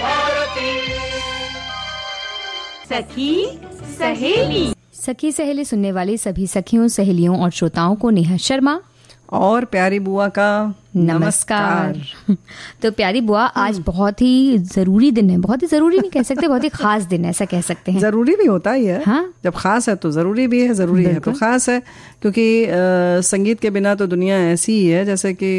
सखी सहेली सखी सहेली सुनने वाले सभी सखियों सहेलियों और श्रोताओं को नेहा शर्मा और प्यारी बुआ का नमस्कार तो प्यारी बुआ आज हम्म। बहुत ही जरूरी दिन है बहुत ही जरूरी नहीं कह सकते बहुत ही खास दिन है ऐसा कह सकते हैं जरूरी भी होता ही है हाँ? जब खास है तो जरूरी भी है जरूरी है तो खास है क्योंकि आ, संगीत के बिना तो दुनिया ऐसी ही है जैसे कि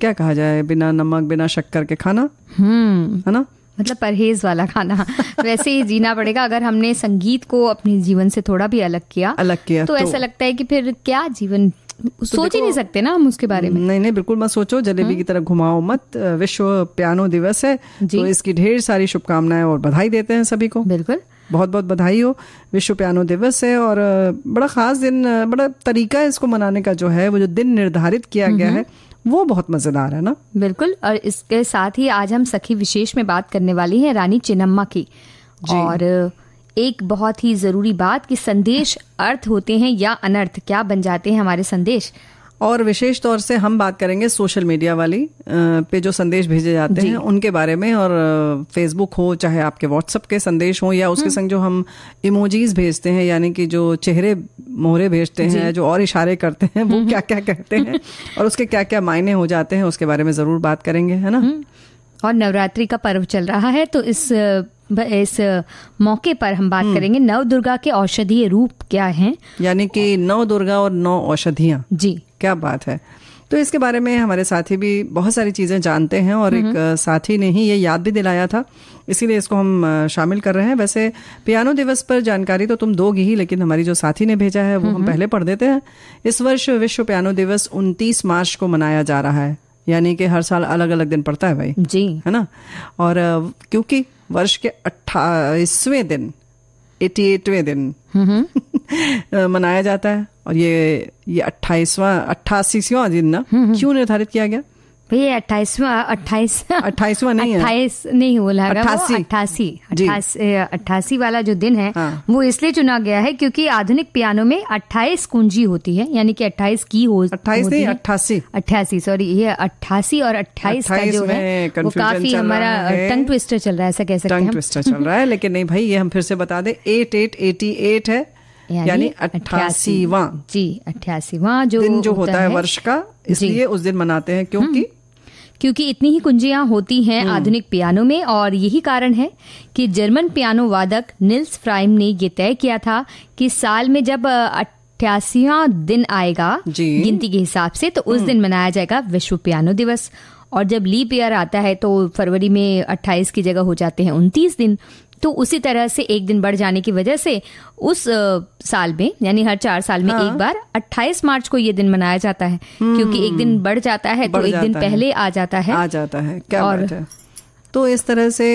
क्या कहा जाए बिना नमक बिना शक्कर के खाना हम्म। है ना मतलब परहेज वाला खाना वैसे ही जीना पड़ेगा अगर हमने संगीत को अपने जीवन से थोड़ा भी अलग किया अलग किया तो, तो ऐसा लगता है कि फिर क्या जीवन तो सोच ही नहीं सकते ना हम उसके बारे में नहीं नहीं बिल्कुल मत सोचो जलेबी हाँ? की तरफ घुमाओ मत विश्व पियानो दिवस है तो इसकी ढेर सारी शुभकामनाएं और बधाई देते हैं सभी को बिल्कुल बहुत बहुत बधाई हो विश्व पियानो दिवस है और बड़ा खास दिन बड़ा तरीका है इसको मनाने का जो है वो जो दिन निर्धारित किया गया है वो बहुत मजेदार है ना बिल्कुल और इसके साथ ही आज हम सखी विशेष में बात करने वाली है रानी चिनम्मा की और एक बहुत ही जरूरी बात कि संदेश अर्थ होते हैं या अनर्थ क्या बन जाते हैं हमारे संदेश और विशेष तौर से हम बात करेंगे सोशल मीडिया वाली पे जो संदेश भेजे जाते हैं उनके बारे में और फेसबुक हो चाहे आपके व्हाट्सएप के संदेश हो या उसके हम्म। संग जो हम इमोजीज भेजते हैं यानी कि जो चेहरे मोहरे भेजते हैं जो और इशारे करते हैं वो हम्म। क्या क्या कहते हैं और उसके क्या क्या मायने हो जाते हैं उसके बारे में ज़रूर बात करेंगे है ना हम्म। और नवरात्रि का पर्व चल रहा है तो इस इस मौके पर हम बात करेंगे नव दुर्गा के औषधीय रूप क्या हैं यानी कि नव दुर्गा और नौ औषधिया जी क्या बात है तो इसके बारे में हमारे साथी भी बहुत सारी चीज़ें जानते हैं और एक साथी ने ही ये याद भी दिलाया था इसीलिए इसको हम शामिल कर रहे हैं वैसे पियानो दिवस पर जानकारी तो तुम दोगी ही लेकिन हमारी जो साथी ने भेजा है वो हम पहले पढ़ देते हैं इस वर्ष विश्व पियानो दिवस उनतीस मार्च को मनाया जा रहा है यानी कि हर साल अलग अलग दिन पड़ता है भाई जी है ना और क्योंकि वर्ष के अट्ठाईसवें दिन एटी एटवें दिन मनाया जाता है और ये ये अट्ठाईसवा अट्ठासीवा दिन ना हम्म, हम्म। क्यों निर्धारित किया गया भैया अट्ठाईसवा अट्ठाईस अट्ठाईसवा नहीं अट्ठाईस नहीं बोला अट्ठासी अट्ठासी वाला जो दिन है हाँ। वो इसलिए चुना गया है क्योंकि आधुनिक पियानो में अट्ठाईस कुंजी होती है यानी कि अट्ठाईस की हो अट्ठाईस नहीं अट्ठासी अट्ठासी सॉरी ये अट्ठासी और अट्ठाईस का जो है वो काफी हमारा टंग ट्विस्टर चल रहा है ऐसा कह सकते हैं टंग ट्विस्टर चल रहा है लेकिन नहीं भाई ये हम फिर से बता दें एट एट एटी एट है यानी अट्ठासीवा जी अट्ठासीवा जो दिन जो होता, है वर्ष का इसलिए उस दिन मनाते हैं क्योंकि हम्म। क्योंकि इतनी ही कुंजियां होती हैं हम्म। आधुनिक पियानो में और यही कारण है कि जर्मन पियानो वादक निल्स फ्राइम ने ये तय किया था कि साल में जब अट्ठासीवा दिन आएगा गिनती के हिसाब से तो उस हम्म। दिन मनाया जाएगा विश्व पियानो दिवस और जब लीप ईयर आता है तो फरवरी में 28 की जगह हो जाते हैं 29 दिन तो उसी तरह से एक दिन बढ़ जाने की वजह से उस साल में यानी हर चार साल में हाँ। एक बार 28 मार्च को ये दिन मनाया जाता है क्योंकि एक दिन हम्म। बढ़ जाता है तो बढ़ तो एक दिन पहले आ जाता है आ जाता है क्या और है? तो इस तरह से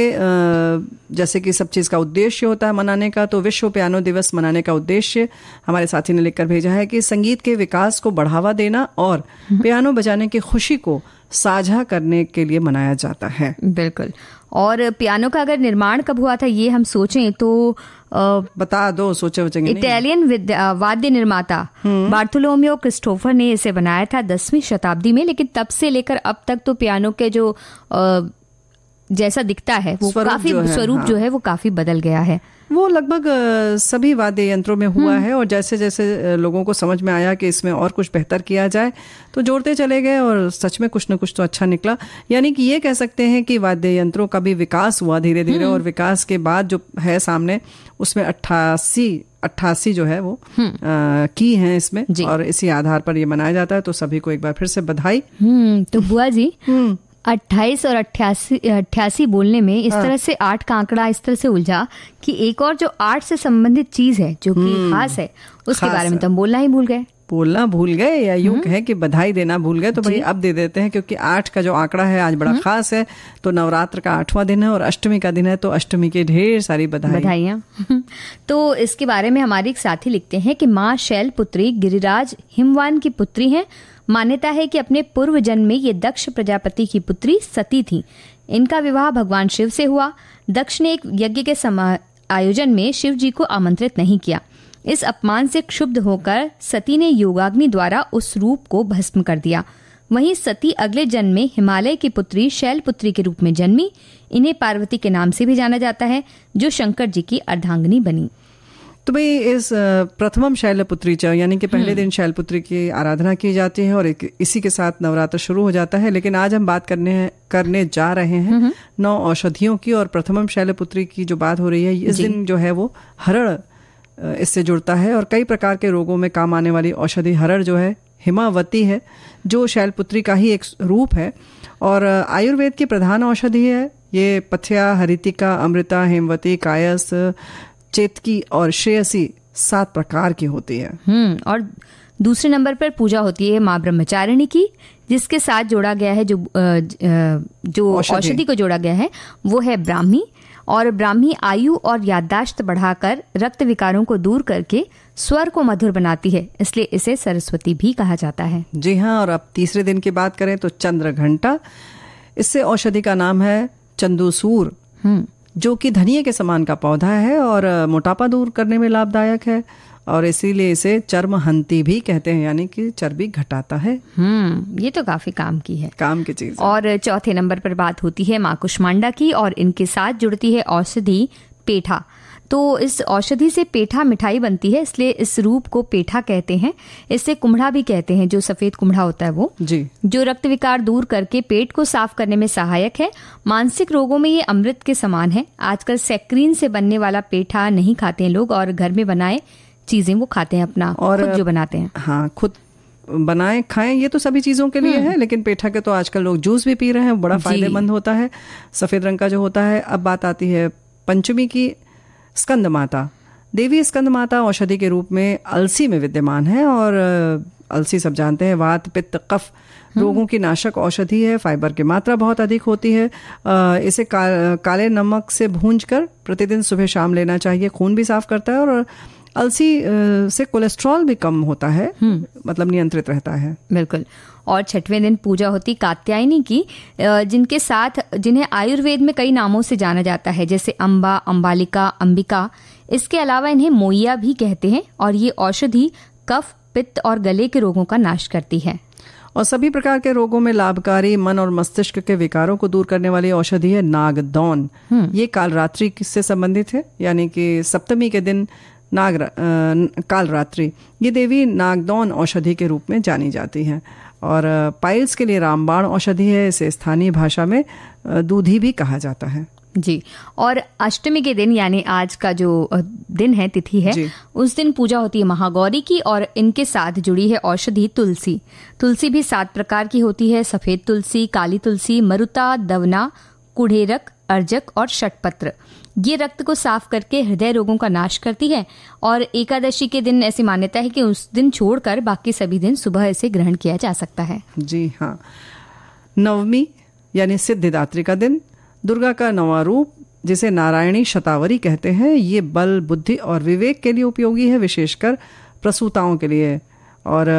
जैसे कि सब चीज़ का उद्देश्य होता है मनाने का तो विश्व पियानो दिवस मनाने का उद्देश्य हमारे साथी ने लिखकर भेजा है कि संगीत के विकास को बढ़ावा देना और हम्म। पियानो बजाने की खुशी को साझा करने के लिए मनाया जाता है बिल्कुल और पियानो का अगर निर्माण कब हुआ था ये हम सोचें तो आ, बता दो सोचे बचेंगे इटालियन वाद्य निर्माता हम्म। बार्थोलोमियो क्रिस्टोफर ने इसे बनाया था दसवीं शताब्दी में लेकिन तब से लेकर अब तक तो पियानो के जो आ, जैसा दिखता है वो काफी स्वरूप हाँ। जो है वो काफी बदल गया है वो लगभग सभी वाद्य यंत्रों में हुआ हम्म। है और जैसे जैसे लोगों को समझ में आया कि इसमें और कुछ बेहतर किया जाए तो जोड़ते चले गए और सच में कुछ न कुछ तो अच्छा निकला यानी कि ये कह सकते हैं कि वाद्य यंत्रों का भी विकास हुआ धीरे धीरे और हम्म। विकास के बाद जो है सामने उसमें अट्ठासी अट्ठासी जो है वो आ, हम्म। की है इसमें और इसी आधार पर ये मनाया जाता है तो सभी को एक बार फिर से बधाई तो बुआ जी अट्ठाईस और अट्ठासी अट्ठासी बोलने में इस हाँ। तरह से आठ का आंकड़ा इस तरह से उलझा कि एक और जो आठ से संबंधित चीज है जो कि हम्म। खास है उसके बारे में तो हम बोलना ही भूल गए बोलना भूल गए या यूं हम्म। कहें कि बधाई देना भूल गए तो भाई अब दे देते हैं क्योंकि आठ का जो आंकड़ा है आज बड़ा हम्म। खास है तो नवरात्र का आठवां दिन है और अष्टमी का दिन है तो अष्टमी के ढेर सारी बधाई बधाइयाँ तो इसके बारे में हमारे एक साथी लिखते हैं कि माँ शैल पुत्री गिरिराज हिमवान की पुत्री हैं मान्यता है कि अपने पूर्व जन्म में ये दक्ष प्रजापति की पुत्री सती थी इनका विवाह भगवान शिव से हुआ दक्ष ने एक यज्ञ के समा आयोजन में शिव जी को आमंत्रित नहीं किया इस अपमान से क्षुब्ध होकर सती ने योगाग्नि द्वारा उस रूप को भस्म कर दिया वहीं सती अगले जन्म में हिमालय की पुत्री शैल पुत्री के रूप में जन्मी इन्हें पार्वती के नाम से भी जाना जाता है जो शंकर जी की अर्धांगनी बनी तो भाई इस प्रथमम शैलपुत्री च यानी कि पहले हम्म। दिन शैलपुत्री की आराधना की जाती है और इसी के साथ नवरात्र शुरू हो जाता है लेकिन आज हम बात करने करने जा रहे हैं हम्म। नौ औषधियों की और प्रथमम शैलपुत्री की जो बात हो रही है इस दिन जो है वो हरण इससे जुड़ता है और कई प्रकार के रोगों में काम आने वाली औषधि हरण जो है हिमावती है जो शैलपुत्री का ही एक रूप है और आयुर्वेद की प्रधान औषधि है ये पथिया हरितिका अमृता हेमवती कायस चेतकी और श्रेयसी सात प्रकार की होती है हम्म और दूसरे नंबर पर पूजा होती है माँ ब्रह्मचारिणी की जिसके साथ जोड़ा गया है जो जो औषधि को जोड़ा गया है वो है ब्राह्मी और ब्राह्मी आयु और याददाश्त बढ़ाकर रक्त विकारों को दूर करके स्वर को मधुर बनाती है इसलिए इसे सरस्वती भी कहा जाता है जी हाँ और अब तीसरे दिन की बात करें तो चंद्र घंटा इससे औषधि का नाम है चंदूसूर हम्म। जो कि धनिए के समान का पौधा है और मोटापा दूर करने में लाभदायक है और इसीलिए इसे चर्म हंती भी कहते हैं यानी कि चर्बी घटाता है हम्म ये तो काफी काम की है काम की चीज और चौथे नंबर पर बात होती है माकुष मांडा की और इनके साथ जुड़ती है औषधि पेठा तो इस औषधि से पेठा मिठाई बनती है इसलिए इस रूप को पेठा कहते हैं इससे कुम्हड़ा भी कहते हैं जो सफेद कुम्हड़ा होता है वो जी जो रक्त विकार दूर करके पेट को साफ करने में सहायक है मानसिक रोगों में ये अमृत के समान है आजकल सेक्रीन से बनने वाला पेठा नहीं खाते हैं लोग और घर में बनाए चीजें वो खाते हैं अपना और खुद जो बनाते हैं हाँ खुद बनाए खाएं ये तो सभी चीज़ों के लिए हम्म। है लेकिन पेठा के तो आजकल लोग जूस भी पी रहे हैं बड़ा फायदेमंद होता है सफ़ेद रंग का जो होता है अब बात आती है पंचमी की स्कंदमाता देवी स्कंदमाता औषधि के रूप में अलसी में विद्यमान है और अलसी सब जानते हैं वात पित्त कफ हम्म। रोगों की नाशक औषधि है फाइबर की मात्रा बहुत अधिक होती है इसे का, काले नमक से भूंज कर प्रतिदिन सुबह शाम लेना चाहिए खून भी साफ करता है और अलसी से कोलेस्ट्रॉल भी कम होता है हम्म। मतलब नियंत्रित रहता है बिल्कुल और छठवें दिन पूजा होती कात्यायनी की जिनके साथ जिन्हें आयुर्वेद में कई नामों से जाना जाता है जैसे अम्बा अम्बालिका अंबिका इसके अलावा इन्हें मोइया भी कहते हैं और ये औषधि कफ पित्त और गले के रोगों का नाश करती है और सभी प्रकार के रोगों में लाभकारी मन और मस्तिष्क के विकारों को दूर करने वाली औषधि है नागदौन हम्म। ये कालरात्रि से संबंधित है यानी कि सप्तमी के दिन नाग कालरात्रि ये देवी नागदौन औषधि के रूप में जानी जाती हैं और पाइल्स के लिए रामबाण औषधि है इसे स्थानीय भाषा में दूधी भी कहा जाता है जी और अष्टमी के दिन यानी आज का जो दिन है तिथि है उस दिन पूजा होती है महागौरी की और इनके साथ जुड़ी है औषधि तुलसी तुलसी भी सात प्रकार की होती है सफेद तुलसी काली तुलसी मरुता दवना कुढ़ेरक अर्जक और षटपत्र ये रक्त को साफ करके हृदय रोगों का नाश करती है और एकादशी के दिन ऐसी मान्यता है कि उस दिन छोड़कर बाकी सभी दिन सुबह इसे ग्रहण किया जा सकता है जी हाँ नवमी यानी सिद्धिदात्री का दिन दुर्गा का नवा रूप जिसे नारायणी शतावरी कहते हैं ये बल बुद्धि और विवेक के लिए उपयोगी है विशेषकर प्रसूताओं के लिए और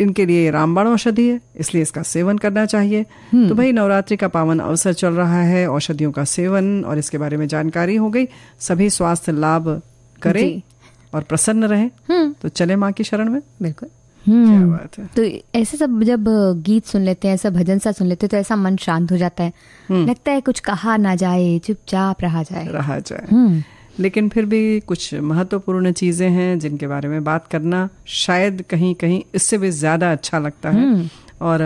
इनके लिए रामबाण औषधि है इसलिए इसका सेवन करना चाहिए हम्म। तो भाई नवरात्रि का पावन अवसर चल रहा है औषधियों का सेवन और इसके बारे में जानकारी हो गई सभी स्वास्थ्य लाभ करें और प्रसन्न रहे हम्म। तो चले माँ की शरण में बिल्कुल क्या हम्म। तो ऐसे सब जब गीत सुन लेते हैं ऐसा भजन सा सुन लेते हैं तो ऐसा मन शांत हो जाता है लगता है कुछ कहा ना जाए चुपचाप रहा जाए रहा जाए लेकिन फिर भी कुछ महत्वपूर्ण चीज़ें हैं जिनके बारे में बात करना शायद कहीं कहीं इससे भी ज़्यादा अच्छा लगता है हम्म। और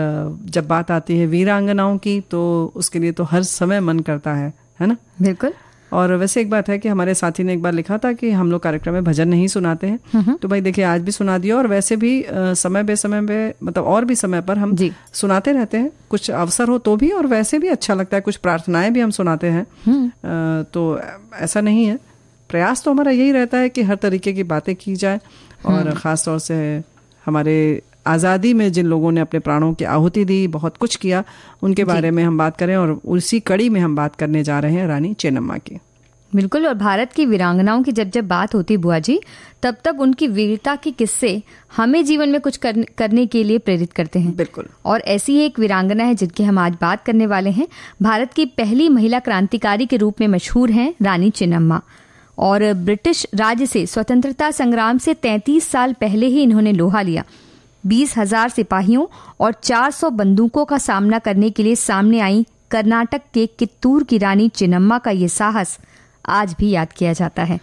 जब बात आती है वीरांगनाओं की तो उसके लिए तो हर समय मन करता है है ना बिल्कुल और वैसे एक बात है कि हमारे साथी ने एक बार लिखा था कि हम लोग कार्यक्रम में भजन नहीं सुनाते हैं तो भाई देखिए आज भी सुना दिया और वैसे भी समय बे समय पे मतलब और भी समय पर हम सुनाते रहते हैं कुछ अवसर हो तो भी और वैसे भी अच्छा लगता है कुछ प्रार्थनाएं भी हम सुनाते हैं हम्म। तो ऐसा नहीं है प्रयास तो हमारा यही रहता है कि हर तरीके की बातें की जाए और हम्म। ख़ास तौर से हमारे आज़ादी में जिन लोगों ने अपने प्राणों की आहुति दी बहुत कुछ किया उनके बारे में हम बात करें और उसी कड़ी में हम बात करने जा रहे हैं रानी चेनम्मा की बिल्कुल और भारत की वीरांगनाओं की जब जब बात होती बुआ जी तब तब उनकी वीरता के किस्से हमें जीवन में कुछ करने के लिए प्रेरित करते हैं बिल्कुल और ऐसी ही एक वीरांगना है जिनकी हम आज बात करने वाले हैं भारत की पहली महिला क्रांतिकारी के रूप में मशहूर हैं रानी चिन्नम्मा और ब्रिटिश राज्य से स्वतंत्रता संग्राम से 33 साल पहले ही इन्होंने लोहा लिया बीस हजार सिपाहियों और 400 बंदूकों का सामना करने के लिए सामने आई कर्नाटक के कित्तूर की रानी चिनम्मा का ये साहस आज भी याद किया जाता है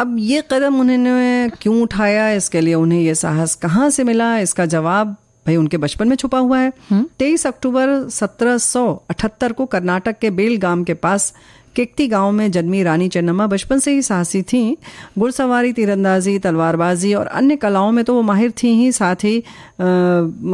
अब ये कदम उन्होंने क्यों उठाया इसके लिए उन्हें ये साहस कहाँ से मिला इसका जवाब भाई उनके बचपन में छुपा हुआ है हम्म। तेईस अक्टूबर 1778 को कर्नाटक के बेलगाम के पास केकती गांव में जन्मी रानी चन्नम्मा बचपन से ही साहसी थीं घुड़सवारी तीरंदाजी तलवारबाजी और अन्य कलाओं में तो वो माहिर थी ही साथ ही आ,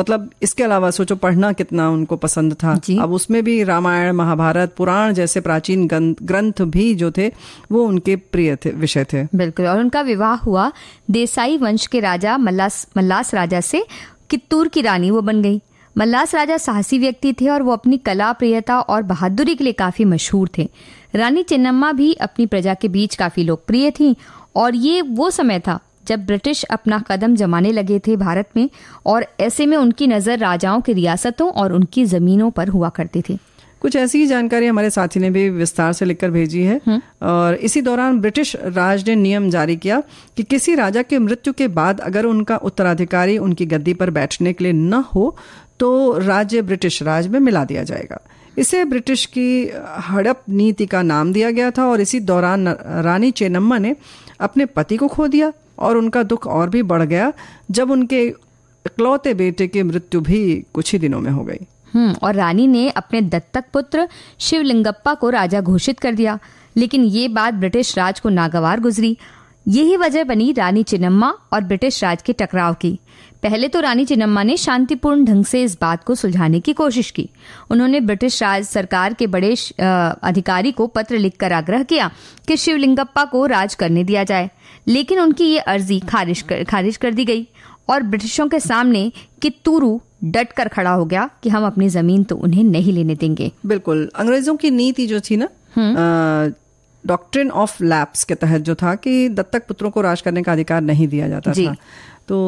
मतलब इसके अलावा सोचो पढ़ना कितना उनको पसंद था अब उसमें भी रामायण महाभारत पुराण जैसे प्राचीन ग्रंथ भी जो थे वो उनके प्रिय थे विषय थे बिल्कुल और उनका विवाह हुआ देसाई वंश के राजा मल्लास मल्लास राजा से कित्तूर की रानी वो बन गई मल्लास राजा साहसी व्यक्ति थे और वो अपनी कला प्रियता और बहादुरी के लिए काफी मशहूर थे रानी चेन्नम्मा भी अपनी प्रजा के बीच काफी लोकप्रिय थीं और ये वो समय था जब ब्रिटिश अपना कदम जमाने लगे थे भारत में और ऐसे में उनकी नज़र राजाओं की रियासतों और उनकी ज़मीनों पर हुआ करती थी कुछ ऐसी ही जानकारी हमारे साथी ने भी विस्तार से लिखकर भेजी है हुँ? हम्म। और इसी दौरान ब्रिटिश राज ने नियम जारी किया कि किसी राजा के मृत्यु के बाद अगर उनका उत्तराधिकारी उनकी गद्दी पर बैठने के लिए न हो तो राज्य ब्रिटिश राज में मिला दिया जाएगा इसे ब्रिटिश की हड़प नीति का नाम दिया गया था और इसी दौरान रानी चेनम्मा ने अपने पति को खो दिया और उनका दुख और भी बढ़ गया जब उनके इकलौते बेटे की मृत्यु भी कुछ ही दिनों में हो गई हम्म, और रानी ने अपने दत्तक पुत्र शिवलिंगप्पा को राजा घोषित कर दिया लेकिन ये बात ब्रिटिश राज को नागवार गुजरी यही वजह बनी रानी चिनम्मा और ब्रिटिश राज के टकराव की पहले तो रानी चिनम्मा ने शांतिपूर्ण ढंग से इस बात को सुलझाने की कोशिश की उन्होंने ब्रिटिश राज सरकार के बड़े अधिकारी को पत्र लिखकर आग्रह किया कि शिवलिंगप्पा को राज करने दिया जाए लेकिन उनकी ये अर्जी खारिज कर खारिज कर दी गई और ब्रिटिशों के सामने कित्तूरू डट कर खड़ा हो गया कि हम अपनी जमीन तो उन्हें नहीं लेने देंगे बिल्कुल अंग्रेजों की नीति जो थी ना डॉक्ट्रिन ऑफ लैप्स के तहत जो था कि दत्तक पुत्रों को राज करने का अधिकार नहीं दिया जाता था तो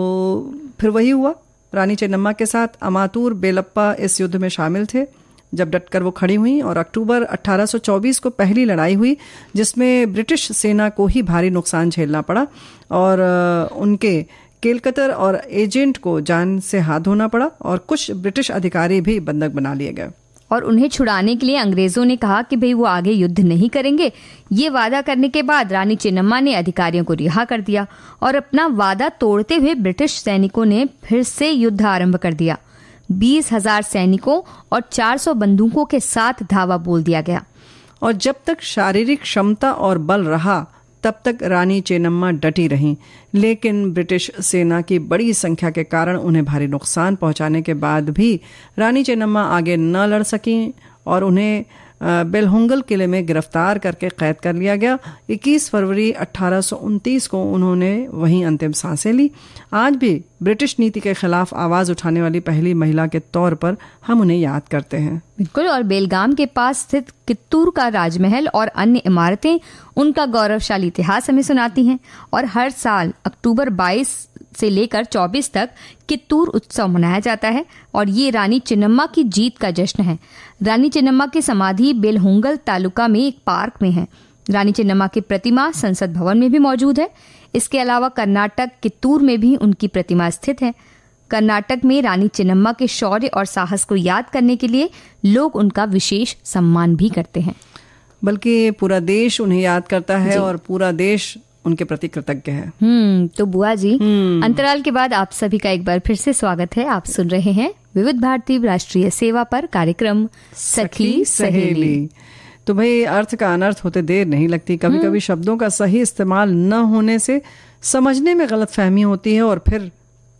फिर वही हुआ रानी चेन्नम्मा के साथ अमातूर बेलप्पा इस युद्ध में शामिल थे जब डटकर वो खड़ी हुई और अक्टूबर 1824 को पहली लड़ाई हुई जिसमें ब्रिटिश सेना को ही भारी नुकसान झेलना पड़ा और उनके केलकतर और एजेंट को जान से हाथ धोना पड़ा और कुछ ब्रिटिश अधिकारी भी बंधक बना लिए गए और उन्हें छुड़ाने के लिए अंग्रेजों ने कहा कि भाई वो आगे युद्ध नहीं करेंगे ये वादा करने के बाद रानी चिन्नम्मा ने अधिकारियों को रिहा कर दिया और अपना वादा तोड़ते हुए ब्रिटिश सैनिकों ने फिर से युद्ध आरंभ कर दिया बीस हजार सैनिकों और 400 बंदूकों के साथ धावा बोल दिया गया और जब तक शारीरिक क्षमता और बल रहा तब तक रानी चेनम्मा डटी रहीं लेकिन ब्रिटिश सेना की बड़ी संख्या के कारण उन्हें भारी नुकसान पहुंचाने के बाद भी रानी चेनम्मा आगे न लड़ सकी और उन्हें बेलहुंगल किले में गिरफ्तार करके कैद कर लिया गया 21 फरवरी अट्ठारह को उन्होंने वहीं अंतिम सांसें ली आज भी ब्रिटिश नीति के खिलाफ आवाज़ उठाने वाली पहली महिला के तौर पर हम उन्हें याद करते हैं बिल्कुल और बेलगाम के पास स्थित कित्तूर का राजमहल और अन्य इमारतें उनका गौरवशाली इतिहास हमें सुनाती हैं और हर साल अक्टूबर 22 से लेकर 24 तक कित्तूर उत्सव मनाया जाता है और ये रानी चिन्नम्मा की जीत का जश्न है रानी चिन्नम्मा की समाधि बेलहोंगल तालुका में एक पार्क में है रानी चिन्नम्मा की प्रतिमा संसद भवन में भी मौजूद है इसके अलावा कर्नाटक कित्तूर में भी उनकी प्रतिमा स्थित है कर्नाटक में रानी चिन्नम्मा के शौर्य और साहस को याद करने के लिए लोग उनका विशेष सम्मान भी करते हैं बल्कि पूरा देश उन्हें याद करता है और पूरा देश उनके प्रति कृतज्ञ है हम्म तो बुआ जी हम्म। अंतराल के बाद आप सभी का एक बार फिर से स्वागत है आप सुन रहे हैं विविध भारती राष्ट्रीय सेवा पर कार्यक्रम सखी सहेली तो भाई अर्थ का अनर्थ होते देर नहीं लगती कभी कभी हम्म। शब्दों का सही इस्तेमाल न होने से समझने में गलत फहमी होती है और फिर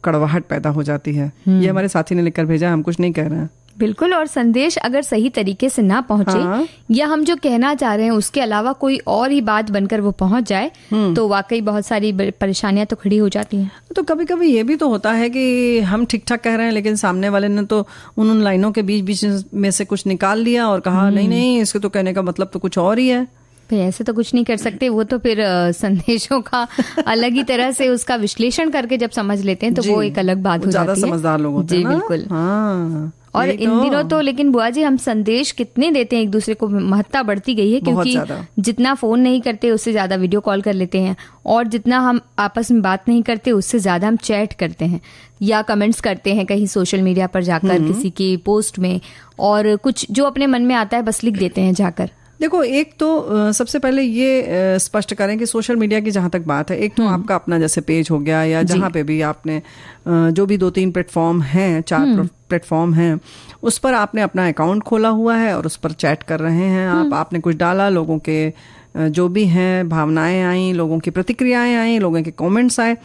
कड़वाहट पैदा हो जाती है हम्म। ये हमारे साथी ने लिखकर भेजा हम कुछ नहीं कह रहे हैं बिल्कुल और संदेश अगर सही तरीके से ना पहुंचे हाँ। या हम जो कहना चाह रहे हैं उसके अलावा कोई और ही बात बनकर वो पहुंच जाए हम्म। तो वाकई बहुत सारी परेशानियां तो खड़ी हो जाती हैं तो कभी कभी ये भी तो होता है कि हम ठीक ठाक कह रहे हैं लेकिन सामने वाले ने तो उन उन लाइनों के बीच बीच में से कुछ निकाल लिया और कहा हम्म। नहीं नहीं इसके तो कहने का मतलब तो कुछ और ही है सकते ऐसे तो कुछ नहीं कर सकते वो तो फिर संदेशों का अलग ही तरह से उसका विश्लेषण करके जब समझ लेते हैं तो वो एक अलग बात हो जाती है समझदार लोग होते जी बिल्कुल हाँ, और इन तो दिनों तो लेकिन बुआ जी हम संदेश कितने देते हैं एक दूसरे को महत्ता बढ़ती गई है क्योंकि जितना फोन नहीं करते उससे ज्यादा वीडियो कॉल कर लेते हैं और जितना हम आपस में बात नहीं करते उससे ज्यादा हम चैट करते हैं या कमेंट्स करते हैं कहीं सोशल मीडिया पर जाकर हम्म। किसी की पोस्ट में और कुछ जो अपने मन में आता है बस लिख देते हैं जाकर देखो एक तो सबसे पहले ये स्पष्ट करें कि सोशल मीडिया की जहां तक बात है एक तो हम्म। आपका अपना जैसे पेज हो गया या जहाँ पे भी आपने जो भी दो तीन प्लेटफॉर्म हैं चार हम्म। प्लेटफॉर्म हैं उस पर आपने अपना अकाउंट खोला हुआ है और उस पर चैट कर रहे हैं आप हम्म। आपने कुछ डाला लोगों के जो भी हैं भावनाएं आई लोगों की प्रतिक्रियाएं आई लोगों के कमेंट्स आए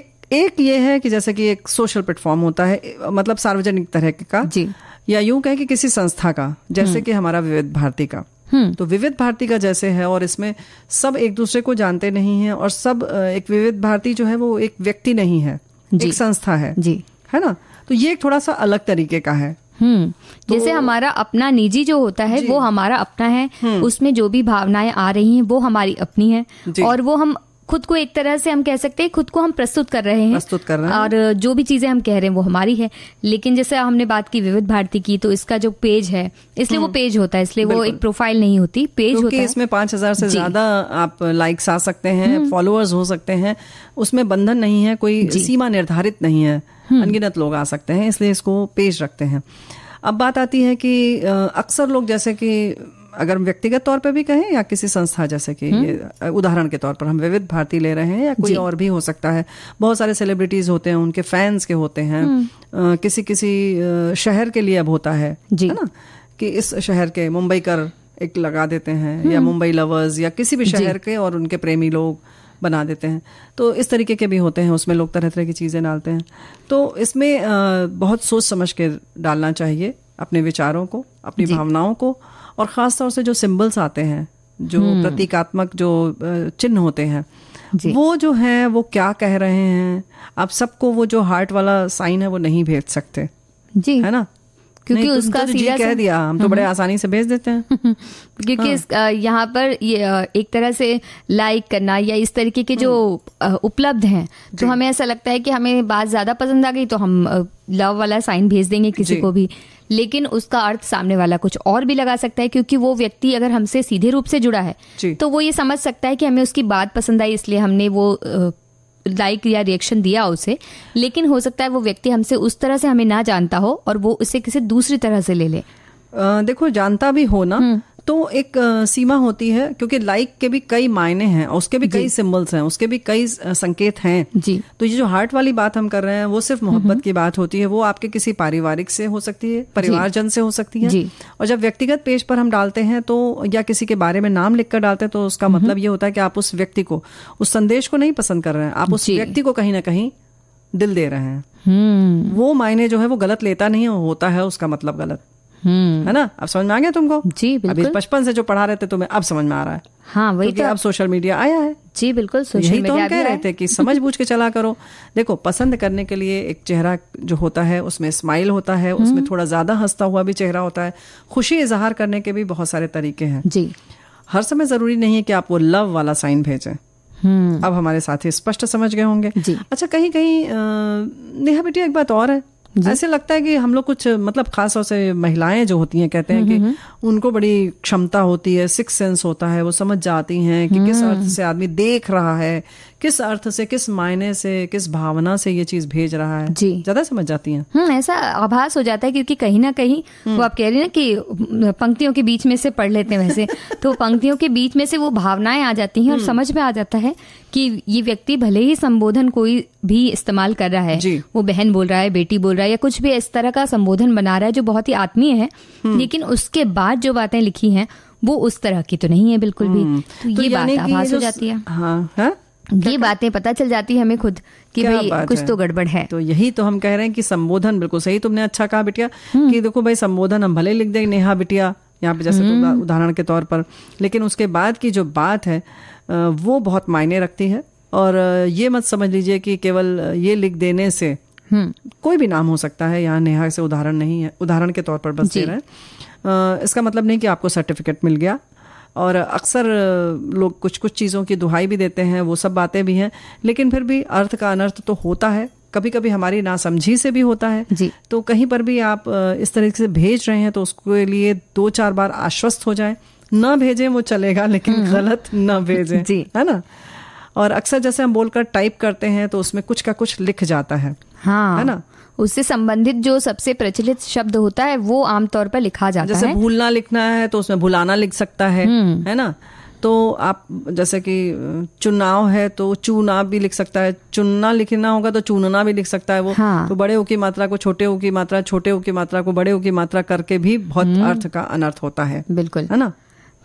एक एक ये है कि जैसे कि एक सोशल प्लेटफॉर्म होता है मतलब सार्वजनिक तरह का जी या यूं कहें कि किसी संस्था का जैसे कि हमारा विविध भारती का हम्म। तो विविध भारती का जैसे है और इसमें सब एक दूसरे को जानते नहीं है और सब एक विविध भारती जो है वो एक व्यक्ति नहीं है एक संस्था है जी है ना तो ये एक थोड़ा सा अलग तरीके का है हम्म तो, जैसे हमारा अपना निजी जो होता है वो हमारा अपना है हम्म। उसमें जो भी भावनाएं आ रही हैं वो हमारी अपनी है और वो हम खुद को एक तरह से हम कह सकते हैं खुद को हम प्रस्तुत कर रहे हैं प्रस्तुत कर रहे हैं और जो भी चीजें हम कह रहे हैं वो हमारी है लेकिन जैसे हमने बात की विविध भारती की तो इसका जो पेज है इसलिए वो हम्म। पेज होता है इसलिए वो एक प्रोफाइल नहीं होती पेज होता है इसमें पांच हजार से ज्यादा आप लाइक्स आ सकते हैं फॉलोअर्स हम्म। हो सकते हैं उसमें बंधन नहीं है कोई सीमा निर्धारित नहीं है हम्म। अनगिनत लोग आ सकते हैं इसलिए इसको पेज रखते हैं अब बात आती है कि अक्सर लोग जैसे कि अगर हम व्यक्तिगत तौर पर भी कहें या किसी संस्था जैसे कि हम्म। उदाहरण के तौर पर हम विविध भारती ले रहे हैं या कोई और भी हो सकता है बहुत सारे सेलिब्रिटीज होते हैं उनके फैंस के होते हैं आ, हम्म। किसी किसी शहर के लिए अब होता है जी है ना कि इस शहर के मुंबई कर एक लगा देते हैं या हम्म। मुंबई लवर्स या किसी भी शहर के और उनके प्रेमी लोग बना देते हैं तो इस तरीके के भी होते हैं उसमें लोग तरह तरह की चीज़ें डालते हैं तो इसमें बहुत सोच समझ के डालना चाहिए अपने विचारों को अपनी भावनाओं को और ख़ास तौर से जो सिम्बल्स आते हैं जो हम्म। प्रतीकात्मक जो चिन्ह होते हैं वो जो है वो क्या कह रहे हैं आप सबको वो जो हार्ट वाला साइन है वो नहीं भेज सकते जी है ना क्योंकि उसका तो सीधा कह दिया हम तो हम्म। बड़े आसानी से भेज देते हैं क्योंकि हाँ। यहाँ पर ये एक तरह से लाइक करना या इस तरीके के जो हम्म। उपलब्ध हैं तो हमें ऐसा लगता है कि हमें बात ज्यादा पसंद आ गई तो हम लव वाला साइन भेज देंगे किसी को भी लेकिन उसका अर्थ सामने वाला कुछ और भी लगा सकता है क्योंकि वो व्यक्ति अगर हमसे सीधे रूप से जुड़ा है तो वो ये समझ सकता है कि हमें उसकी बात पसंद आई इसलिए हमने वो लाइक या रिएक्शन दिया उसे लेकिन हो सकता है वो व्यक्ति हमसे उस तरह से हमें ना जानता हो और वो उसे किसी दूसरी तरह से ले ले आ, देखो जानता भी हो ना हम्म। तो एक सीमा होती है क्योंकि लाइक के भी कई मायने हैं उसके भी कई सिंबल्स हैं उसके भी कई संकेत हैं जी तो ये जो हार्ट वाली बात हम कर रहे हैं वो सिर्फ मोहब्बत की बात होती है वो आपके किसी पारिवारिक से हो सकती है परिवारजन से हो सकती है और जब व्यक्तिगत पेज पर हम डालते हैं तो या किसी के बारे में नाम लिखकर डालते हैं तो उसका मतलब ये होता है कि आप उस व्यक्ति को उस संदेश को नहीं पसंद कर रहे हैं आप उस व्यक्ति को कहीं ना कहीं दिल दे रहे हैं हम्म। वो मायने जो है वो गलत लेता नहीं होता है उसका मतलब गलत हम्म। है ना अब समझ में आ गया तुमको जी बिल्कुल अभी बचपन से जो पढ़ा रहे थे तुम्हें अब समझ में आ रहा है हाँ वही तो अब सोशल मीडिया आया है जी बिल्कुल सोशल यही तो हम कह रहे थे कि समझ बूझ के चला करो देखो पसंद करने के लिए एक चेहरा जो होता है उसमें स्माइल होता है उसमें हम्म। थोड़ा ज्यादा हंसता हुआ भी चेहरा होता है खुशी इजहार करने के भी बहुत सारे तरीके हैं जी हर समय जरूरी नहीं है कि आप वो लव वाला साइन भेजें हम्म। अब हमारे साथी स्पष्ट समझ गए होंगे अच्छा कहीं कहीं नेहा बेटी एक बात और है ऐसे लगता है कि हम लोग कुछ मतलब खास तौर से महिलाएं जो होती हैं कहते हैं कि उनको बड़ी क्षमता होती है सिक्स सेंस होता है वो समझ जाती हैं कि हम्म। किस अर्थ से आदमी देख रहा है किस अर्थ से किस मायने से किस भावना से ये चीज भेज रहा है जी ज्यादा समझ जाती है हम्म, ऐसा आभास हो जाता है क्योंकि कहीं ना कहीं हम्म। वो आप कह रही ना कि पंक्तियों के बीच में से पढ़ लेते हैं वैसे तो पंक्तियों के बीच में से वो भावनाएं आ जाती हैं और हम्म। समझ में आ जाता है कि ये व्यक्ति भले ही संबोधन कोई भी इस्तेमाल कर रहा है वो बहन बोल रहा है बेटी बोल रहा है या कुछ भी इस तरह का संबोधन बना रहा है जो बहुत ही आत्मीय है लेकिन उसके बाद जो बातें लिखी हैं वो उस तरह की तो नहीं है बिल्कुल भी तो, ये तो बात आभास हो जाती है हाँ, हाँ? ये बातें पता चल जाती है हमें खुद कि भाई कुछ तो गड़बड़ है तो यही तो हम कह रहे हैं कि संबोधन बिल्कुल सही तुमने अच्छा कहा बिटिया हम्म। कि देखो भाई संबोधन हम भले लिख दें नेहा बिटिया यहाँ पे जैसे हम्म। उदाहरण के तौर पर लेकिन उसके बाद की जो बात है वो बहुत मायने रखती है और ये मत समझ लीजिए कि केवल ये लिख देने से हम्म। कोई भी नाम हो सकता है यहाँ नेहा से उदाहरण नहीं है उदाहरण के तौर पर बस दे रहे हैं इसका मतलब नहीं कि आपको सर्टिफिकेट मिल गया और अक्सर लोग कुछ कुछ चीज़ों की दुहाई भी देते हैं वो सब बातें भी हैं लेकिन फिर भी अर्थ का अनर्थ तो होता है कभी कभी हमारी नासमझी से भी होता है जी तो कहीं पर भी आप इस तरीके से भेज रहे हैं तो उसके लिए दो चार बार आश्वस्त हो जाए ना भेजें वो चलेगा लेकिन हम्म। गलत ना भेजें जी है ना और अक्सर जैसे हम बोलकर टाइप करते हैं तो उसमें कुछ का कुछ लिख जाता है हाँ है ना उससे संबंधित जो सबसे प्रचलित शब्द होता है वो आमतौर पर लिखा जाता जैसे है भूलना लिखना है तो उसमें भुलाना लिख सकता है हम्म। है ना तो आप जैसे कि चुनाव है तो चूना भी लिख सकता है चुनना लिखना होगा तो चूनना भी लिख सकता है वो हाँ। तो बड़े ओ की मात्रा को छोटे ओ की मात्रा छोटे ओ की मात्रा को बड़े ओ की मात्रा करके भी बहुत हम्म। अर्थ का अनर्थ होता है बिल्कुल है ना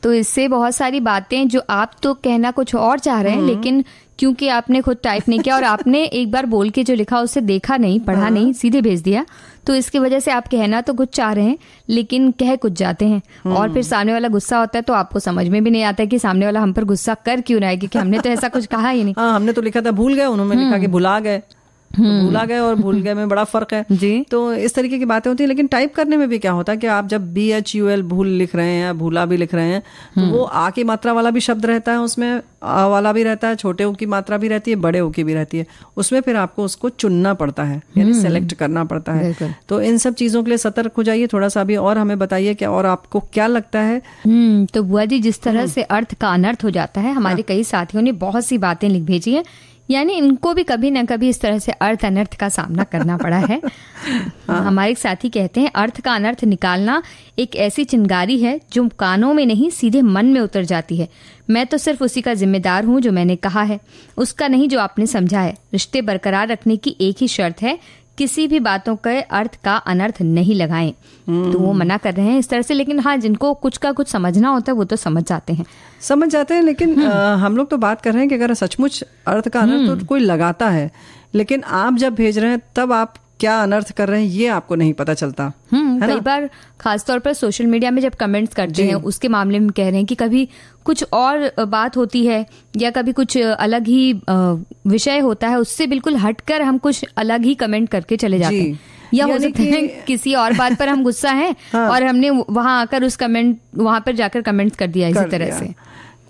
तो इससे बहुत सारी बातें जो आप तो कहना कुछ और चाह रहे हैं हम्म। लेकिन क्योंकि आपने खुद टाइप नहीं किया और आपने एक बार बोल के जो लिखा उसे देखा नहीं पढ़ा हाँ। नहीं सीधे भेज दिया तो इसकी वजह से आप कहना तो कुछ चाह रहे हैं लेकिन कह कुछ जाते हैं और फिर हाँ। सामने वाला गुस्सा होता है तो आपको समझ में भी नहीं आता है कि सामने वाला हम पर गुस्सा कर क्यों रहा है क्योंकि हमने तो ऐसा कुछ कहा ही नहीं हाँ, हमने तो लिखा था भूल गए उन्होंने लिखा कि हम्म। भुला गए तो हम्म। भूला गए और भूल गए में बड़ा फर्क है जी तो इस तरीके की बातें होती है लेकिन टाइप करने में भी क्या होता है कि आप जब बी एच यू एल भूल लिख रहे हैं या भूला भी लिख रहे हैं तो हम्म। वो आ की मात्रा वाला भी शब्द रहता है उसमें आ वाला भी रहता है छोटे ओ की मात्रा भी रहती है बड़े ओ की भी रहती है उसमें फिर आपको उसको चुनना पड़ता है हम्म। यानी सेलेक्ट करना पड़ता है तो इन सब चीजों के लिए सतर्क हो जाइए थोड़ा सा अभी और हमें बताइए कि और आपको क्या लगता है तो बुआ जी जिस तरह से अर्थ का अनर्थ हो जाता है हमारे हाँ। कई साथियों ने बहुत सी बातें लिख भेजी है यानी इनको भी कभी ना कभी इस तरह से अर्थ अनर्थ का सामना करना पड़ा है हाँ। हमारे साथी कहते हैं अर्थ का अनर्थ निकालना एक ऐसी चिंगारी है जो कानों में नहीं सीधे मन में उतर जाती है मैं तो सिर्फ उसी का जिम्मेदार हूँ जो मैंने कहा है उसका नहीं जो आपने समझा है रिश्ते बरकरार रखने की एक ही शर्त है किसी भी बातों के अर्थ का अनर्थ नहीं लगाएं हम्म। तो वो मना कर रहे हैं इस तरह से लेकिन हाँ जिनको कुछ का कुछ समझना होता है वो तो समझ जाते हैं समझ जाते हैं लेकिन आ, हम्म। हम लोग तो बात कर रहे हैं कि अगर सचमुच अर्थ का अनर्थ तो हम्म। कोई लगाता है लेकिन आप जब भेज रहे हैं तब आप क्या अनर्थ कर रहे हैं ये आपको नहीं पता चलता हम्म, है कई बार खासतौर पर सोशल मीडिया में जब कमेंट्स करते हैं उसके मामले में कह रहे हैं कि कभी कुछ और बात होती है या कभी कुछ अलग ही विषय होता है उससे बिल्कुल हटकर हम कुछ अलग ही कमेंट करके चले जाते हैं या हो सकते हैं किसी और बात पर हम गुस्सा हैं हाँ। और हमने वहां आकर उस कमेंट वहां पर जाकर कमेंट्स कर दिया इसी तरह से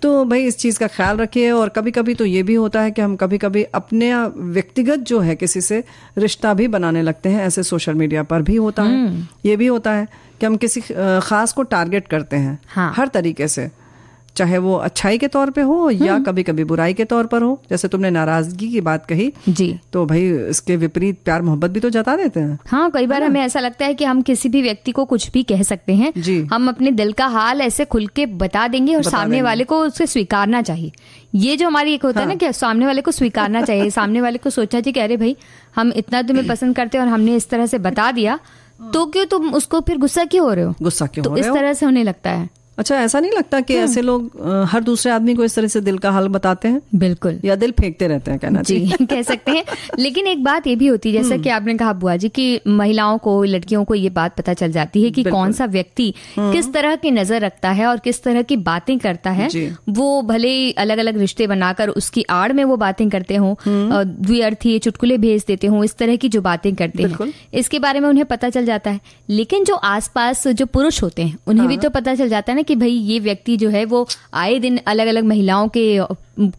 तो भाई इस चीज़ का ख्याल रखिए और कभी कभी तो ये भी होता है कि हम कभी कभी अपने व्यक्तिगत जो है किसी से रिश्ता भी बनाने लगते हैं ऐसे सोशल मीडिया पर भी होता है हम्म। ये भी होता है कि हम किसी खास को टारगेट करते हैं हाँ। हर तरीके से चाहे वो अच्छाई के तौर पे हो या हम्म। कभी कभी बुराई के तौर पर हो जैसे तुमने नाराजगी की बात कही जी तो भाई इसके विपरीत प्यार मोहब्बत भी तो जता देते हैं हाँ कई बार हमें ऐसा लगता है कि हम किसी भी व्यक्ति को कुछ भी कह सकते हैं जी हम अपने दिल का हाल ऐसे खुल के बता देंगे और बता सामने देंगे। वाले को उसे स्वीकारना चाहिए ये जो हमारी एक होता है ना हाँ। कि सामने वाले को स्वीकारना चाहिए सामने वाले को सोचना चाहिए कि अरे भाई हम इतना तुम्हें पसंद करते हैं और हमने इस तरह से बता दिया तो क्यों तुम उसको फिर गुस्सा क्यों हो रहे हो गुस्सा क्यों तो हो रहे इस तरह से होने लगता है अच्छा ऐसा नहीं लगता कि ऐसे लोग हर दूसरे आदमी को इस तरह से दिल का हाल बताते हैं बिल्कुल या दिल फेंकते रहते हैं कहना जी कह सकते हैं लेकिन एक बात ये भी होती है जैसा हम्म। कि आपने कहा बुआ जी की महिलाओं को लड़कियों को ये बात पता चल जाती है कि कौन सा व्यक्ति हम्म। किस तरह की नजर रखता है और किस तरह की बातें करता है वो भले ही अलग अलग रिश्ते बनाकर उसकी आड़ में वो बातें करते हों हम्म। द्व्यर्थी चुटकुले भेज देते हों इस तरह की जो बातें करते हैं इसके बारे में उन्हें पता चल जाता है लेकिन जो आसपास जो पुरुष होते हैं उन्हें भी हाँ। तो पता चल जाता है ना कि भाई ये व्यक्ति जो है वो आए दिन अलग अलग महिलाओं के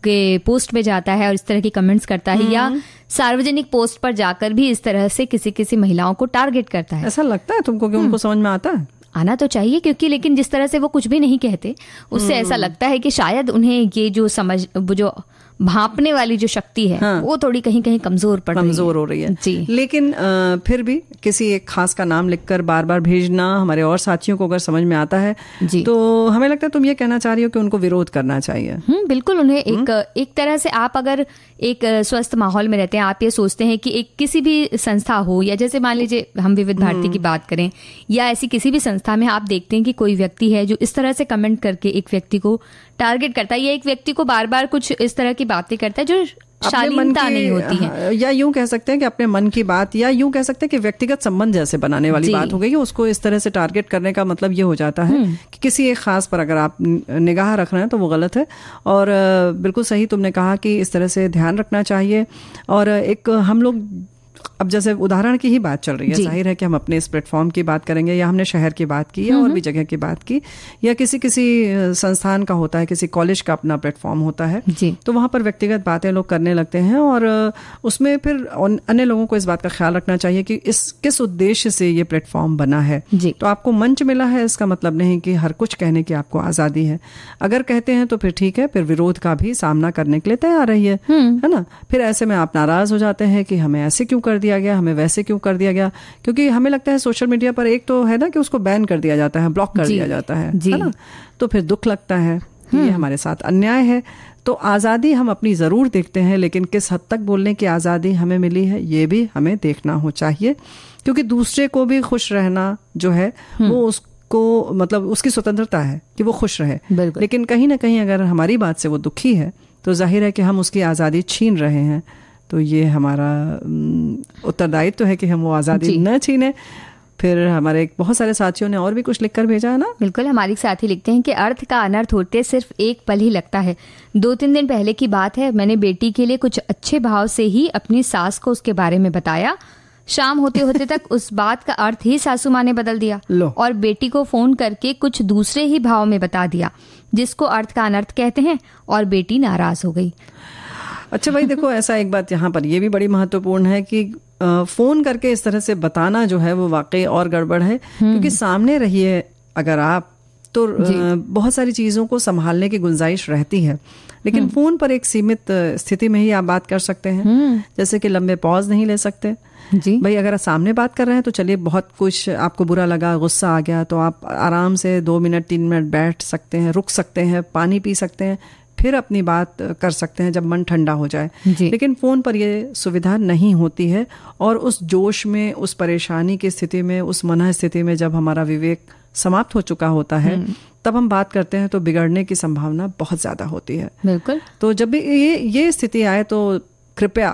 के पोस्ट पे जाता है और इस तरह की कमेंट्स करता है या हम्म। सार्वजनिक पोस्ट पर जाकर भी इस तरह से किसी किसी महिलाओं को टारगेट करता है ऐसा लगता है तुमको कि हम्म। उनको समझ में आता है आना तो चाहिए क्योंकि लेकिन जिस तरह से वो कुछ भी नहीं कहते उससे हम्म। ऐसा लगता है कि शायद उन्हें ये जो समझ जो भापने वाली जो शक्ति है हाँ, वो थोड़ी कहीं कहीं कमजोर पड़ कमजोर हो रही है जी लेकिन आ, फिर भी किसी एक खास का नाम लिखकर बार बार भेजना हमारे और साथियों को अगर समझ में आता है जी तो हमें लगता है तुम ये कहना चाह रही हो कि उनको विरोध करना चाहिए हम्म, बिल्कुल उन्हें हम्म। एक एक तरह से आप अगर एक स्वस्थ माहौल में रहते हैं आप ये सोचते हैं कि एक किसी भी संस्था हो या जैसे मान लीजिए हम विविध भारती की हम्म। बात करें या ऐसी किसी भी संस्था में आप देखते हैं कि कोई व्यक्ति है जो इस तरह से कमेंट करके एक व्यक्ति को टारगेट करता है या एक व्यक्ति को बार बार कुछ इस तरह की बातें करता है जो शालीनता नहीं होती है हाँ, या यूं कह सकते हैं कि अपने मन की बात या यूं कह सकते हैं कि व्यक्तिगत संबंध जैसे बनाने वाली बात हो गई उसको इस तरह से टारगेट करने का मतलब ये हो जाता है हम्म। कि किसी एक खास पर अगर आप निगाह रख रहे हैं तो वो गलत है और बिल्कुल सही तुमने कहा कि इस तरह से ध्यान रखना चाहिए और एक हम लोग अब जैसे उदाहरण की ही बात चल रही है जाहिर है कि हम अपने इस प्लेटफॉर्म की बात करेंगे या हमने शहर की बात की या और भी जगह की बात की या किसी किसी संस्थान का होता है किसी कॉलेज का अपना प्लेटफॉर्म होता है तो वहां पर व्यक्तिगत बातें लोग करने लगते हैं और उसमें फिर अन्य लोगों को इस बात का ख्याल रखना चाहिए कि इस किस उद्देश्य से ये प्लेटफॉर्म बना है तो आपको मंच मिला है इसका मतलब नहीं कि हर कुछ कहने की आपको आज़ादी है अगर कहते हैं तो फिर ठीक है फिर विरोध का भी सामना करने के लिए तैयार रही हम्म। है ना फिर ऐसे में आप नाराज हो जाते हैं कि हमें ऐसे क्यों कर दिया गया हमें वैसे क्यों कर दिया गया क्योंकि हमें लगता है सोशल मीडिया पर एक तो है ना कि उसको बैन कर दिया जाता है ब्लॉक कर दिया जाता है है ना तो फिर दुख लगता है ये हम्म। हमारे साथ अन्याय है तो आज़ादी हम अपनी ज़रूर देखते हैं लेकिन किस हद तक बोलने की आज़ादी हमें मिली है ये भी हमें देखना हो चाहिए क्योंकि दूसरे को भी खुश रहना जो है वो हम्म। उस को मतलब उसकी स्वतंत्रता है कि वो खुश रहे लेकिन कहीं ना कहीं अगर हमारी बात से वो दुखी है तो जाहिर है कि हम उसकी आज़ादी छीन रहे हैं तो ये हमारा उत्तरदायित्व तो है कि हम वो आज़ादी न छीने फिर हमारे बहुत सारे साथियों ने और भी कुछ लिखकर भेजा है ना बिल्कुल हमारे साथी लिखते हैं कि अर्थ का अनर्थ होते सिर्फ एक पल ही लगता है दो तीन दिन पहले की बात है मैंने बेटी के लिए कुछ अच्छे भाव से ही अपनी सास को उसके बारे में बताया शाम होते होते तक उस बात का अर्थ ही सासू माँ ने बदल दिया और बेटी को फोन करके कुछ दूसरे ही भाव में बता दिया जिसको अर्थ का अनर्थ कहते हैं और बेटी नाराज हो गई अच्छा भाई देखो ऐसा एक बात यहाँ पर यह भी बड़ी महत्वपूर्ण है कि फोन करके इस तरह से बताना जो है वो वाकई और गड़बड़ है हम्म। क्योंकि सामने रहिए अगर आप तो बहुत सारी चीज़ों को संभालने की गुंजाइश रहती है लेकिन हम्म। फ़ोन पर एक सीमित स्थिति में ही आप बात कर सकते हैं हम्म। जैसे कि लंबे पॉज नहीं ले सकते जी भाई अगर आप सामने बात कर रहे हैं तो चलिए बहुत कुछ आपको बुरा लगा गुस्सा आ गया तो आप आराम से दो मिनट तीन मिनट बैठ सकते हैं रुक सकते हैं पानी पी सकते हैं फिर अपनी बात कर सकते हैं जब मन ठंडा हो जाए लेकिन फ़ोन पर यह सुविधा नहीं होती है और उस जोश में उस परेशानी की स्थिति में उस मना स्थिति में जब हमारा विवेक समाप्त हो चुका होता है हम्म। तब हम बात करते हैं तो बिगड़ने की संभावना बहुत ज़्यादा होती है बिल्कुल तो जब भी ये ये स्थिति आए तो कृपया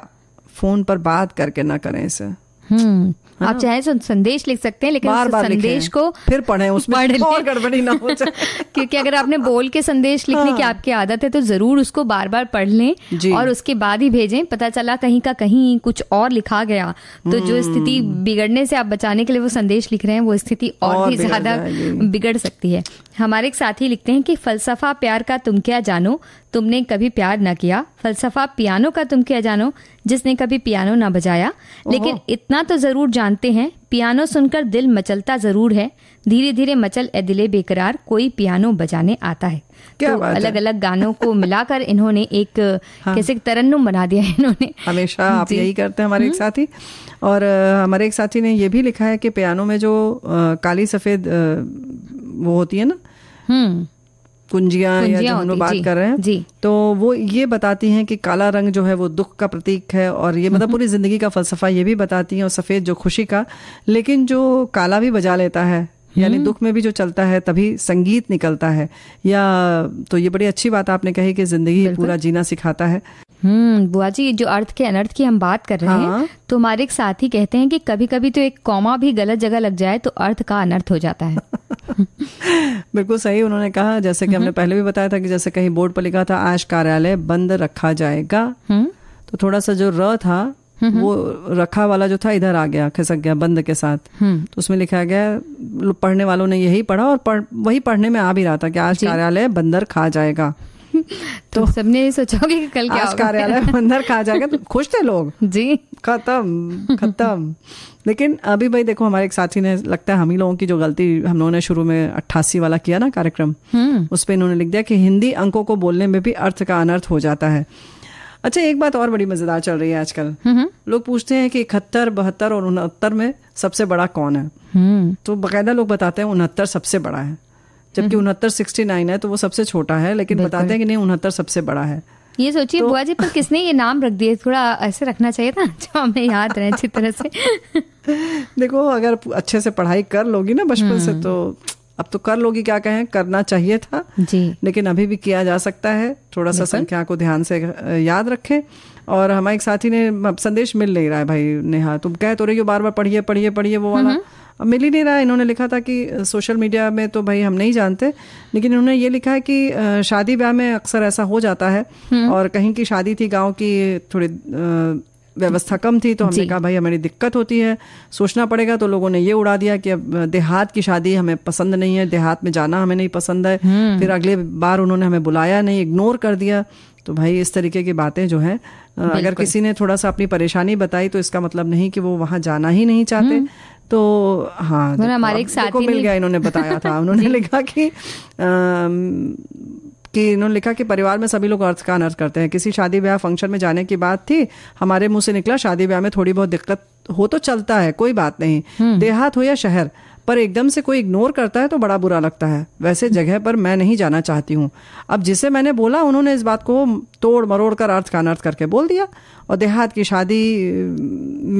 फ़ोन पर बात करके ना करें इसे हम्म। आप हाँ। चाहे तो संदेश लिख सकते हैं लेकिन बार बार संदेश को फिर पढ़े उसमें और गड़बड़ी ना हो क्योंकि अगर आपने बोल के संदेश लिखने की हाँ। आपकी आदत है तो जरूर उसको बार बार पढ़ लें और उसके बाद ही भेजें पता चला कहीं का कहीं कुछ और लिखा गया तो जो स्थिति हम्म। बिगड़ने से आप बचाने के लिए वो संदेश लिख रहे हैं वो स्थिति और भी ज्यादा बिगड़ सकती है हमारे एक साथी लिखते हैं कि फलसफा प्यार का तुम क्या जानो तुमने कभी प्यार ना किया फलसफा पियानो का तुम क्या जानो जिसने कभी पियानो ना बजाया लेकिन इतना तो ज़रूर जानते हैं पियानो सुनकर दिल मचलता ज़रूर है धीरे धीरे मचल ए दिले बेकरार कोई पियानो बजाने आता है क्या तो बात अलग है? अलग गानों को मिलाकर इन्होंने एक हाँ। कैसे तरन्नुम बना दिया है इन्होंने हमेशा आप यही करते हैं हमारे एक हम्म। साथी और हमारे एक साथी ने ये भी लिखा है कि पियानो में जो काली सफ़ेद वो होती है ना हम्म। कुंजिया जो हम लोग बात कर रहे हैं जी तो वो ये बताती हैं कि काला रंग जो है वो दुख का प्रतीक है और ये मतलब हम्म। पूरी जिंदगी का फलसफा ये भी बताती हैं और सफेद जो खुशी का लेकिन जो काला भी बजा लेता है यानी हम्म। दुख में भी जो चलता है तभी संगीत निकलता है या तो ये बड़ी अच्छी बात आपने कही कि जिंदगी पूरा जीना सिखाता है हम्म बुआ जी जो अर्थ के अनर्थ की हम बात कर रहे हाँ। हैं तो हमारे एक साथी कहते हैं कि कभी कभी तो एक कॉमा भी गलत जगह लग जाए तो अर्थ का अनर्थ हो जाता है बिल्कुल सही उन्होंने कहा जैसे कि हमने हम्म। पहले भी बताया था कि जैसे कहीं बोर्ड पर लिखा था आज कार्यालय बंद रखा जाएगा हम्म। तो थोड़ा सा जो र था हम्म। वो रखा वाला जो था इधर आ गया खिसक गया बंद के साथ तो उसमें लिखा गया पढ़ने वालों ने यही पढ़ा और पढ़, वही पढ़ने में आ भी रहा था कि आज कार्यालय बंदर खा जाएगा तो सबने ये सोचा होगा कि कल क्या आज कार्यालय बंदर खा जाएगा तो खुश थे लोग जी खत्म खत्म लेकिन अभी भाई देखो हमारे एक साथी ने लगता है हम ही लोगों की जो गलती हम लोगों ने शुरू में अट्ठासी वाला किया ना कार्यक्रम हम्म। उस पर इन्होंने लिख दिया कि हिंदी अंकों को बोलने में भी अर्थ का अनर्थ हो जाता है अच्छा एक बात और बड़ी मजेदार चल रही है आजकल हम्म। लोग पूछते हैं कि इकहत्तर बहत्तर और उनहत्तर में सबसे बड़ा कौन है हम्म। तो बाकायदा लोग बताते हैं उनहत्तर सबसे बड़ा है जबकि उनहत्तर सिक्सटी नाइन है तो वो सबसे छोटा है लेकिन बताते हैं कि नहीं उनहत्तर सबसे बड़ा है ये सोचिए तो, बुआ जी पर किसने ये नाम रख दिया थोड़ा ऐसे रखना चाहिए था जो हमें याद रहे अच्छी तरह से देखो अगर अच्छे से पढ़ाई कर लोगी ना बचपन से हम्म। तो अब तो कर लोगी क्या कहें करना चाहिए था जी लेकिन अभी भी किया जा सकता है थोड़ा सा संख्या को ध्यान से याद रखें और हमारे एक साथी ने संदेश मिल नहीं रहा है भाई नेहा तुम कह तो रही हो बार बार पढ़िए पढ़िए पढ़िए वो वाला हम्म। अब मिल ही नहीं रहा इन्होंने लिखा था कि सोशल मीडिया में तो भाई हम नहीं जानते लेकिन इन्होंने ये लिखा है कि शादी ब्याह में अक्सर ऐसा हो जाता है हम्म। और कहीं की शादी थी गाँव की थोड़ी व्यवस्था कम थी तो हमने कहा भाई हमारी दिक्कत होती है सोचना पड़ेगा तो लोगों ने ये उड़ा दिया कि अब देहात की शादी हमें पसंद नहीं है देहात में जाना हमें नहीं पसंद है हम्म। फिर अगले बार उन्होंने हमें बुलाया नहीं इग्नोर कर दिया तो भाई इस तरीके की बातें जो है अगर किसी ने थोड़ा सा अपनी परेशानी बताई तो इसका मतलब नहीं कि वो वहां जाना ही नहीं चाहते हम्म। तो हाँ हमारे एक साथी मिल गया इन्होंने बताया था उन्होंने लिखा कि कि इन्होंने लिखा कि परिवार में सभी लोग अर्थ का अनर्थ करते हैं किसी शादी ब्याह फंक्शन में जाने की बात थी हमारे मुंह से निकला शादी ब्याह में थोड़ी बहुत दिक्कत हो तो चलता है कोई बात नहीं हम्म। देहात हो या शहर पर एकदम से कोई इग्नोर करता है तो बड़ा बुरा लगता है वैसे जगह पर मैं नहीं जाना चाहती हूँ अब जिसे मैंने बोला उन्होंने इस बात को तोड़ मरोड़ कर अर्थ का अनर्थ करके बोल दिया और देहात की शादी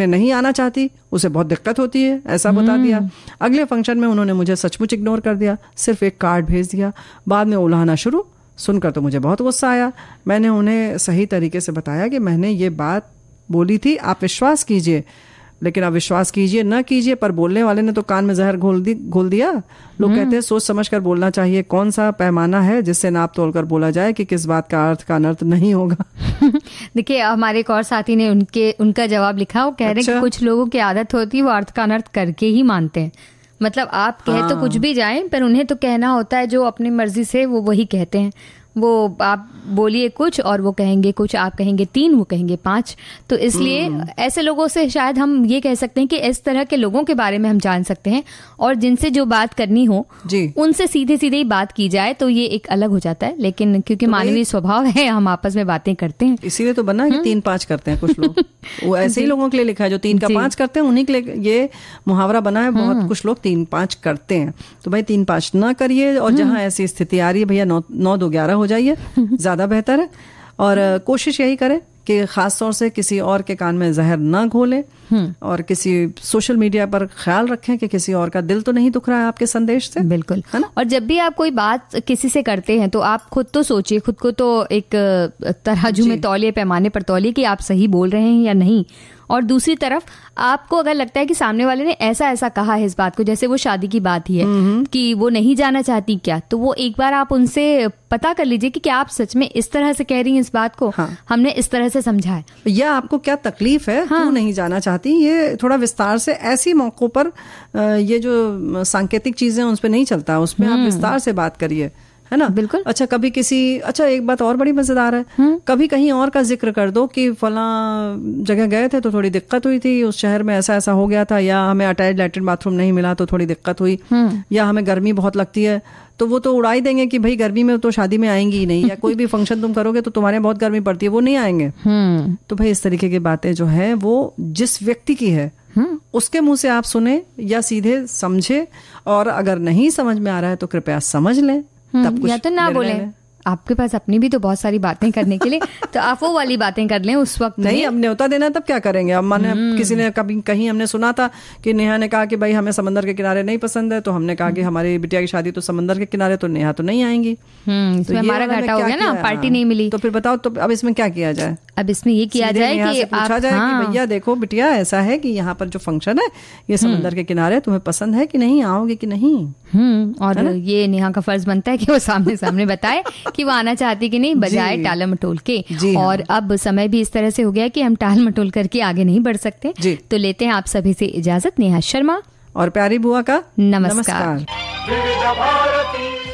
में नहीं आना चाहती उसे बहुत दिक्कत होती है ऐसा बता हम्म। दिया अगले फंक्शन में उन्होंने मुझे सचमुच इग्नोर कर दिया सिर्फ एक कार्ड भेज दिया बाद में उलाहना शुरू सुनकर तो मुझे बहुत गुस्सा आया मैंने उन्हें सही तरीके से बताया कि मैंने ये बात बोली थी आप विश्वास कीजिए लेकिन आप विश्वास कीजिए ना कीजिए पर बोलने वाले ने तो कान में जहर घोल दी घोल दिया लोग हम्म। कहते हैं सोच समझ कर बोलना चाहिए कौन सा पैमाना है जिससे नाप तोल कर बोला जाए कि किस बात का अर्थ का अनर्थ नहीं होगा देखिए हमारे एक और साथी ने उनके उनका जवाब लिखा वो कह रहे हैं कि अच्छा। कुछ लोगों की आदत होती है वो अर्थ का अनर्थ करके ही मानते हैं मतलब आप कह हाँ। तो कुछ हाँ। भी जाए पर उन्हें तो कहना होता है जो अपनी मर्जी से वो वही कहते हैं वो आप बोलिए कुछ और वो कहेंगे कुछ आप कहेंगे तीन वो कहेंगे पांच तो इसलिए हम्म, हम्म। ऐसे लोगों से शायद हम ये कह सकते हैं कि इस तरह के लोगों के बारे में हम जान सकते हैं और जिनसे जो बात करनी हो जी उनसे सीधे सीधे ही बात की जाए तो ये एक अलग हो जाता है लेकिन क्योंकि तो मानवीय स्वभाव है हम आपस में बातें करते हैं इसीलिए तो बना है हम्म। तीन पाँच करते हैं कुछ लोग वो ऐसे ही लोगों के लिए लिखा है जो तीन का पांच करते हैं उन्हीं के लिए ये मुहावरा बना है बहुत कुछ लोग तीन पाँच करते हैं तो भाई तीन पाँच ना करिए और जहाँ ऐसी स्थिति आ रही है भैया नौ नौ दो ग्यारह हो जाइए ज़्यादा बेहतर है और कोशिश यही करें कि ख़ास तौर से किसी और के कान में जहर ना घोलें हम्म। और किसी सोशल मीडिया पर ख्याल रखें कि किसी और का दिल तो नहीं दुख रहा है आपके संदेश से बिल्कुल है ना और जब भी आप कोई बात किसी से करते हैं तो आप खुद तो सोचिए खुद को तो एक तराजू में तौलिए पैमाने पर तौलिए कि आप सही बोल रहे हैं या नहीं और दूसरी तरफ आपको अगर लगता है कि सामने वाले ने ऐसा ऐसा कहा है इस बात को जैसे वो शादी की बात ही है कि वो नहीं जाना चाहती क्या तो वो एक बार आप उनसे पता कर लीजिए कि क्या आप सच में इस तरह से कह रही हैं इस बात को हाँ। हमने इस तरह से समझा है या आपको क्या तकलीफ है हाँ। नहीं जाना चाहती ये थोड़ा विस्तार से ऐसी मौकों पर ये जो सांकेतिक चीजें उसपे पर नहीं चलता उसमें आप हम्म। विस्तार से बात करिए है ना बिल्कुल अच्छा कभी किसी अच्छा एक बात और बड़ी मजेदार है हुँ? हम्म। कभी कहीं और का जिक्र कर दो कि फला जगह गए थे तो थोड़ी दिक्कत हुई थी उस शहर में ऐसा ऐसा हो गया था या हमें अटैच लेटरिन बाथरूम नहीं मिला तो थोड़ी दिक्कत हुई हम्म। या हमें गर्मी बहुत लगती है तो वो तो उड़ाई देंगे कि भाई गर्मी में तो शादी में आएंगी ही नहीं या कोई भी फंक्शन तुम करोगे तो तुम्हारे बहुत गर्मी पड़ती है वो नहीं आएंगे हम्म। तो भाई इस तरीके की बातें जो है वो जिस व्यक्ति की है उसके मुंह से आप सुने या सीधे समझे और अगर नहीं समझ में आ रहा है तो कृपया समझ लें तब हम्म, कुछ या तो ना बोले आपके पास अपनी भी तो बहुत सारी बातें करने के लिए तो आप वो वाली बातें कर लें उस वक्त नहीं अब न्योता देना तब क्या करेंगे अब मैंने हम्म। किसी ने कभी कहीं हमने सुना था कि नेहा ने कहा कि भाई हमें समंदर के किनारे नहीं पसंद है तो हमने कहा कि हम्म। हमारी बिटिया की शादी तो समंदर के किनारे तो नेहा तो नहीं आएंगी हम्म, तो हमारा घाटा हो गया ना पार्टी नहीं मिली तो फिर बताओ तो अब इसमें क्या किया जाए अब इसमें ये किया जाए कि पूछा जाए कि भैया देखो बिटिया ऐसा है कि यहाँ पर जो फंक्शन है ये समंदर के किनारे तुम्हें पसंद है कि नहीं आओगे कि नहीं और ये नेहा का फर्ज बनता है कि वो सामने सामने बताए कि वो आना चाहती कि नहीं बजाय टाला मटोल के हाँ। और अब समय भी इस तरह से हो गया कि हम टाल मटोल करके आगे नहीं बढ़ सकते तो लेते हैं आप सभी से इजाजत नेहा शर्मा और प्यारी बुआ का नमस्कार, नमस्कार।